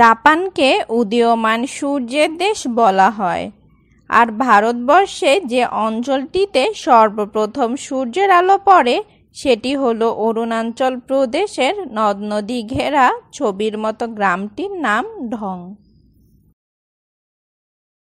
জাপানকে উদীয়মান সূর্যের দেশ বলা হয় আর ভারতবর্ষে যে অঞ্চলটিতে সর্বপ্রথম সূর্যের আলো পড়ে সেটি হল অরুণাচল প্রদেশের নদ নদী ঘেরা ছবির মতো গ্রামটির নাম ঢং